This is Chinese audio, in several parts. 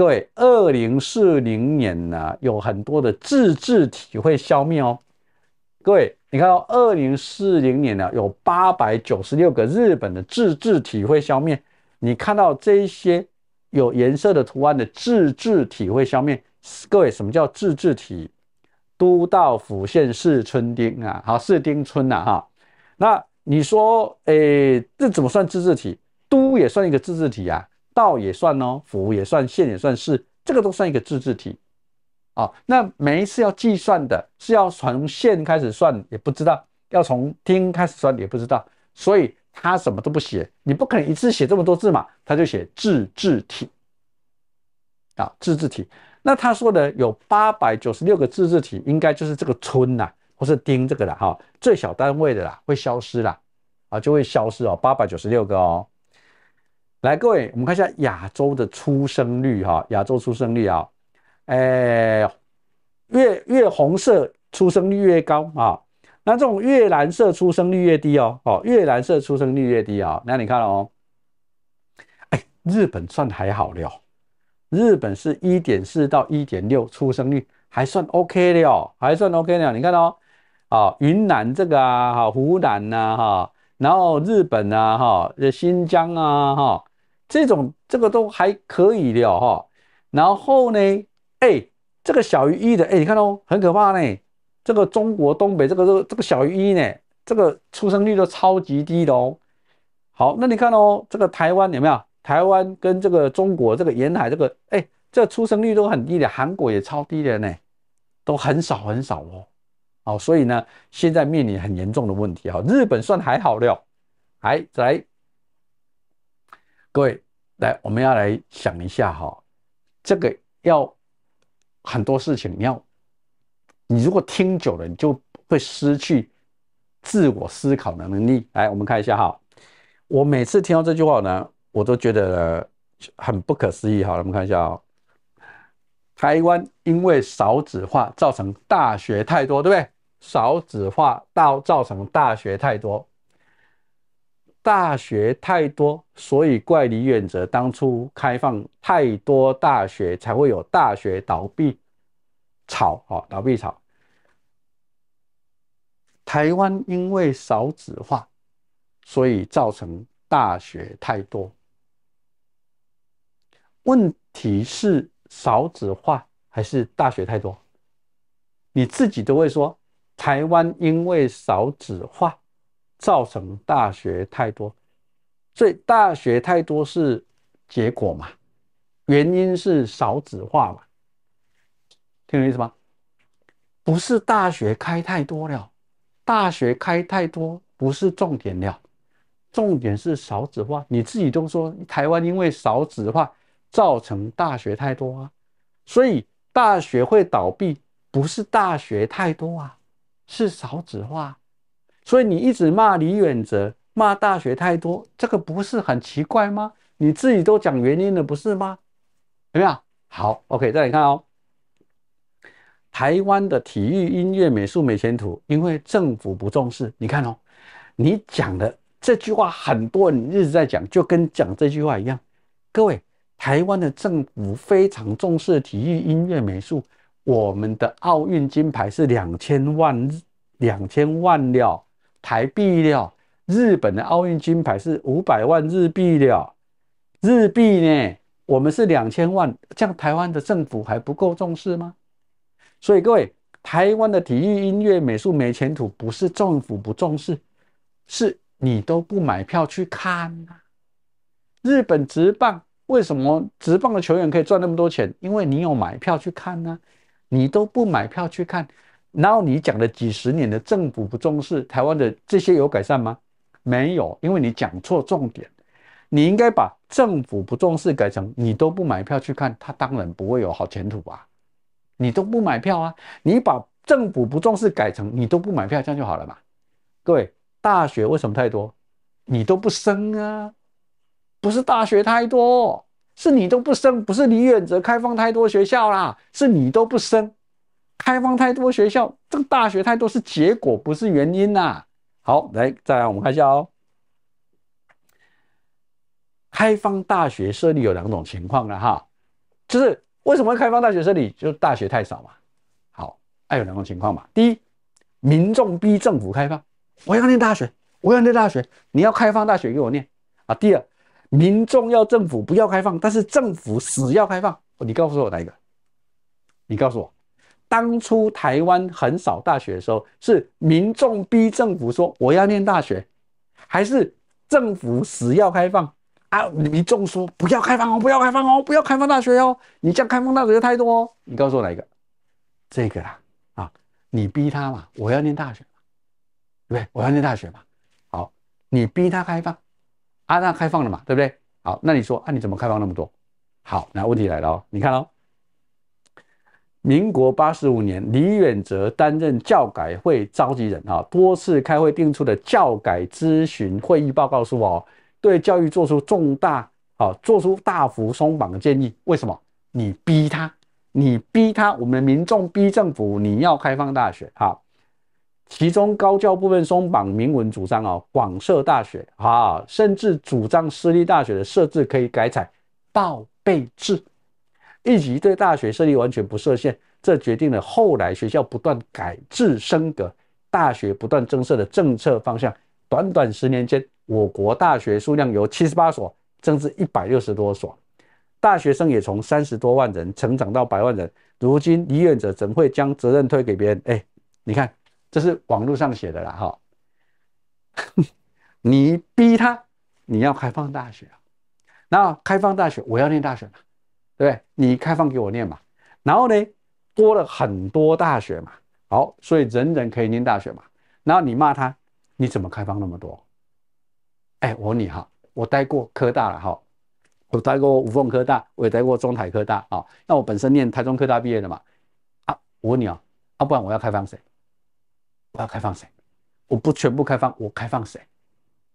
各位，二零四零年呢，有很多的自治体会消灭哦。各位，你看到二零四零年呢，有八百九十六个日本的自治体会消灭。你看到这些有颜色的图案的自治体会消灭。各位，什么叫自治体？都道府县市村町啊，好，市町村呐，哈。那你说，哎，这怎么算自治体？都也算一个自治体呀？道也算哦，府也算，县也算，是这个都算一个自治体啊。那每一次要计算的是要从县开始算，也不知道；要从丁开始算，也不知道。所以他什么都不写，你不可能一次写这么多字嘛？他就写自治体啊，自治体。那他说的有八百九十六个自治体，应该就是这个村啦，或是丁这个的哈，最小单位的啦，会消失啦，啊，就会消失哦，八百九十六个哦。来，各位，我们看一下亚洲的出生率哈。亚洲出生率啊，哎，越越红色出生率越高啊。那这种越蓝色出生率越低哦。哦，越蓝色出生率越低啊。那你看哦，哎，日本算还好了，日本是一点四到一点六出生率，还算 OK 的哦，还算 OK 哦，你看哦，好，云南这个啊，哈，湖南呐，哈，然后日本呐，哈，新疆啊，哈。这种这个都还可以了哈，然后呢，哎，这个小于一的，哎，你看哦，很可怕呢。这个中国东北这个这个小于一呢，这个出生率都超级低的哦。好，那你看哦，这个台湾有没有？台湾跟这个中国这个沿海这个，哎，这出生率都很低的，韩国也超低的呢，都很少很少哦。哦，所以呢，现在面临很严重的问题啊。日本算还好了，还来。各位，来，我们要来想一下哈，这个要很多事情，你要，你如果听久了，你就会失去自我思考的能力。来，我们看一下哈，我每次听到这句话呢，我都觉得很不可思议哈。我们看一下哦，台湾因为少子化造成大学太多，对不对？少子化到造成大学太多。大学太多，所以怪李远哲当初开放太多大学，才会有大学倒闭潮，啊，倒闭潮。台湾因为少子化，所以造成大学太多。问题是少子化还是大学太多？你自己都会说，台湾因为少子化。造成大学太多，所以大学太多是结果嘛？原因是少子化嘛？听懂意思吗？不是大学开太多了，大学开太多不是重点了，重点是少子化。你自己都说，台湾因为少子化造成大学太多啊，所以大学会倒闭，不是大学太多啊，是少子化。所以你一直骂李远哲，骂大学太多，这个不是很奇怪吗？你自己都讲原因了，不是吗？有没有？好，OK，再来看哦。台湾的体育、音乐、美术没前途，因为政府不重视。你看哦，你讲的这句话，很多人一直在讲，就跟讲这句话一样。各位，台湾的政府非常重视体育、音乐、美术。我们的奥运金牌是两千万，两千万了。台币了，日本的奥运金牌是五百万日币了，日币呢，我们是两千万，这样台湾的政府还不够重视吗？所以各位，台湾的体育、音乐、美术没前途，不是政府不重视，是你都不买票去看啊！日本直棒为什么直棒的球员可以赚那么多钱？因为你有买票去看呢，你都不买票去看。然后你讲的几十年的政府不重视台湾的这些有改善吗？没有，因为你讲错重点。你应该把政府不重视改成你都不买票去看，他当然不会有好前途啊。你都不买票啊！你把政府不重视改成你都不买票，这样就好了嘛？各位，大学为什么太多？你都不升啊！不是大学太多，是你都不升。不是李远哲开放太多学校啦，是你都不升。开放太多学校，这个大学太多是结果不是原因呐。好，来再来我们看一下哦。开放大学设立有两种情况了哈，就是为什么开放大学设立，就大学太少嘛。好，哎有两种情况嘛。第一，民众逼政府开放，我要念大学，我要念大学，你要开放大学给我念啊。第二，民众要政府不要开放，但是政府死要开放，你告诉我哪一个？你告诉我。当初台湾很少大学的时候，是民众逼政府说我要念大学，还是政府死要开放啊？民众说不要开放哦，不要开放哦，不要开放大学哦。你样开放大学的态度，哦。你告诉我哪一个？这个啦啊，你逼他嘛，我要念大学，对不对？我要念大学嘛，好，你逼他开放，啊，那开放了嘛，对不对？好，那你说啊，你怎么开放那么多？好，那问题来了哦，你看哦。民国八十五年，李远哲担任教改会召集人啊，多次开会定出的教改咨询会议报告书哦，对教育做出重大啊，做出大幅松绑的建议。为什么？你逼他，你逼他，我们民众逼政府，你要开放大学哈。其中高教部分松绑，明文主张哦，广设大学啊，甚至主张私立大学的设置可以改采报备制。以及对大学设立完全不设限，这决定了后来学校不断改制升格，大学不断增设的政策方向。短短十年间，我国大学数量由七十八所增至一百六十多所，大学生也从三十多万人成长到百万人。如今，医院者怎会将责任推给别人？哎，你看，这是网络上写的啦，哈。你逼他，你要开放大学啊，开放大学，我要念大学对不对？你开放给我念嘛，然后呢，多了很多大学嘛，好，所以人人可以念大学嘛。然后你骂他，你怎么开放那么多？哎，我问你哈，我待过科大了哈，我待过五凤科大，我也待过中台科大啊。那我本身念台中科大毕业的嘛，啊，我问你啊，啊，不然我要开放谁？我要开放谁？我不全部开放，我开放谁？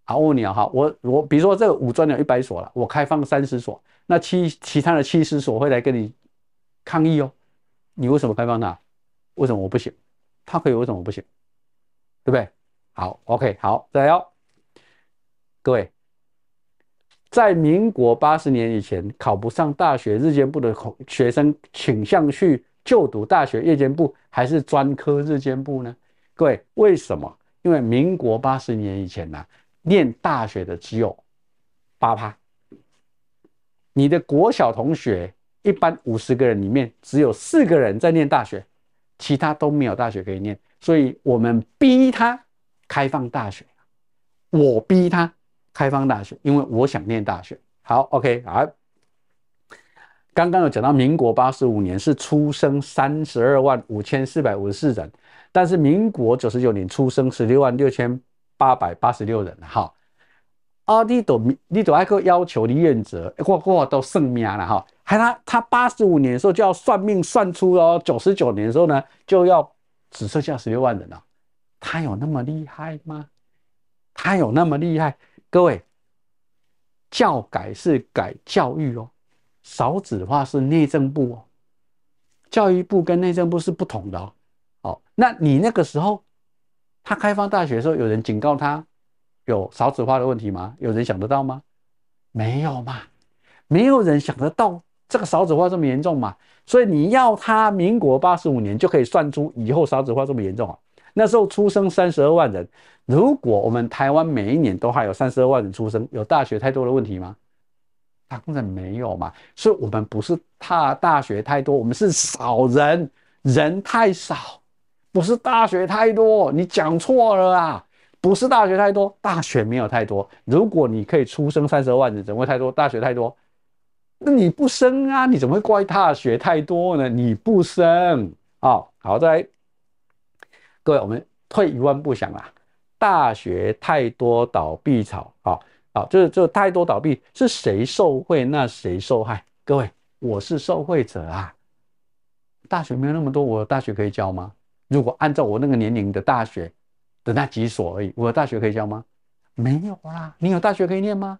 啊，我问你啊哈，我我比如说这五专有一百所了，我开放三十所。那其其他的七师所会来跟你抗议哦，你为什么开放它？为什么我不行？他可以，为什么不行？对不对？好，OK，好，再来哦。各位，在民国八十年以前，考不上大学日间部的学生，倾向去就读大学夜间部还是专科日间部呢？各位，为什么？因为民国八十年以前呢，念大学的只有八趴。你的国小同学，一般五十个人里面只有四个人在念大学，其他都没有大学可以念，所以我们逼他开放大学。我逼他开放大学，因为我想念大学。好，OK 啊。刚刚有讲到民国八十五年是出生三十二万五千四百五十四人，但是民国九十九年出生十六万六千八百八十六人，哈。啊！你都你都还克要求的原则，我我都算命了哈。还他他八十五年的时候就要算命算出哦，九十九年的时候呢就要只剩下十六万人了。他有那么厉害吗？他有那么厉害？各位，教改是改教育哦，少子化是内政部哦，教育部跟内政部是不同的哦。哦，那你那个时候，他开放大学的时候，有人警告他。有少子化的问题吗？有人想得到吗？没有嘛，没有人想得到这个少子化这么严重嘛。所以你要他民国八十五年就可以算出以后少子化这么严重啊。那时候出生三十二万人，如果我们台湾每一年都还有三十二万人出生，有大学太多的问题吗？当然没有嘛。所以我们不是怕大学太多，我们是少人，人太少，不是大学太多，你讲错了啊。不是大学太多，大学没有太多。如果你可以出生三十二万人，怎么会太多？大学太多，那你不生啊？你怎么会怪大学太多呢？你不生啊？好，再来，各位，我们退一万步想啊，大学太多倒闭潮，好，好，就是就太多倒闭，是谁受贿？那谁受害？各位，我是受贿者啊！大学没有那么多，我大学可以教吗？如果按照我那个年龄的大学。的那几所而已，我大学可以教吗？没有啦！你有大学可以念吗？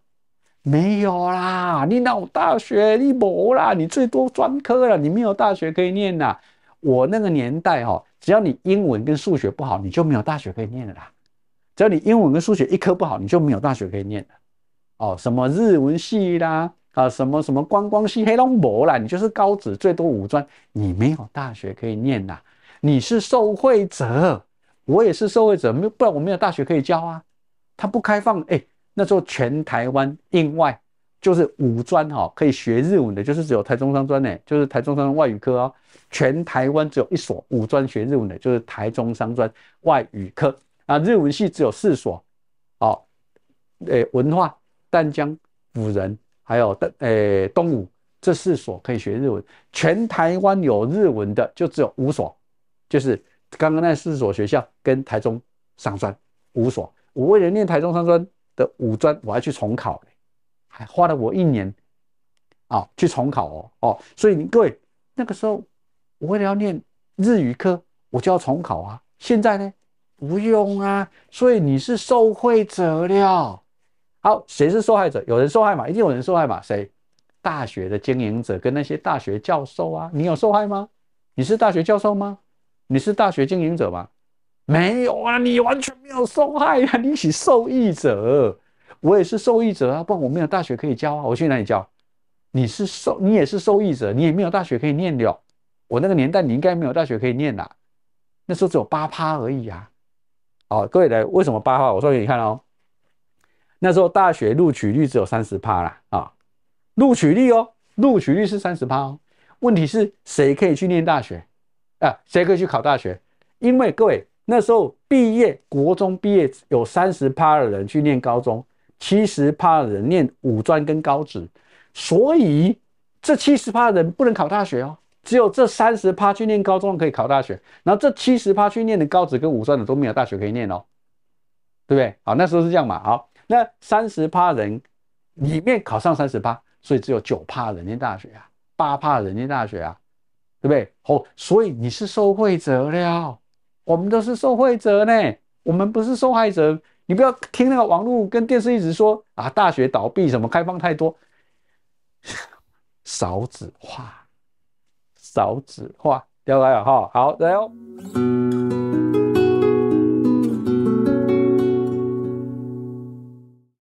没有啦！你哪有大学？你没啦！你最多专科了，你没有大学可以念啦！我那个年代哦，只要你英文跟数学不好，你就没有大学可以念了啦。只要你英文跟数学一科不好，你就没有大学可以念的哦。什么日文系啦，啊，什么什么观光系，黑龙博啦，你就是高职最多五专，你没有大学可以念啦，你是受惠者。我也是受害者，没不然我没有大学可以教啊。他不开放，哎，那时候全台湾，另外就是五专哈，可以学日文的，就是只有台中商专呢，就是台中商外语科啊，全台湾只有一所五专学日文的，就是台中商专外语科啊，日文系只有四所，哦，诶，文化、淡江、辅仁，还有的，哎，东武这四所可以学日文，全台湾有日文的就只有五所，就是。刚刚那四所学校跟台中上专五所，我为了念台中上专的五专，我还去重考还花了我一年啊去重考哦哦，所以各位那个时候我为了要念日语科，我就要重考啊。现在呢不用啊，所以你是受害者了。好，谁是受害者？有人受害嘛？一定有人受害嘛？谁？大学的经营者跟那些大学教授啊，你有受害吗？你是大学教授吗？你是大学经营者吗？没有啊，你完全没有受害啊，你是受益者。我也是受益者啊，不然我没有大学可以教啊，我去哪里教？你是受，你也是受益者，你也没有大学可以念了。我那个年代你应该没有大学可以念啦，那时候只有八趴而已啊。哦，各位来，为什么八趴？我说给你看哦，那时候大学录取率只有三十趴啦啊，录取率哦，录取率是三十趴。哦。问题是谁可以去念大学？谁可以去考大学？因为各位那时候毕业，国中毕业有三十趴的人去念高中，七十趴的人念五专跟高职，所以这七十趴的人不能考大学哦。只有这三十趴去念高中可以考大学，然后这七十趴去念的高职跟五专的都没有大学可以念哦，对不对？好，那时候是这样嘛。好，那三十趴人里面考上三十趴，所以只有九趴人念大学啊，八趴人念大学啊。对不对？好，所以你是受害者了。我们都是受害者呢。我们不是受害者。你不要听那个网络跟电视一直说啊，大学倒闭什么开放太多，少子化，少子化，对不对哈，好，来哦。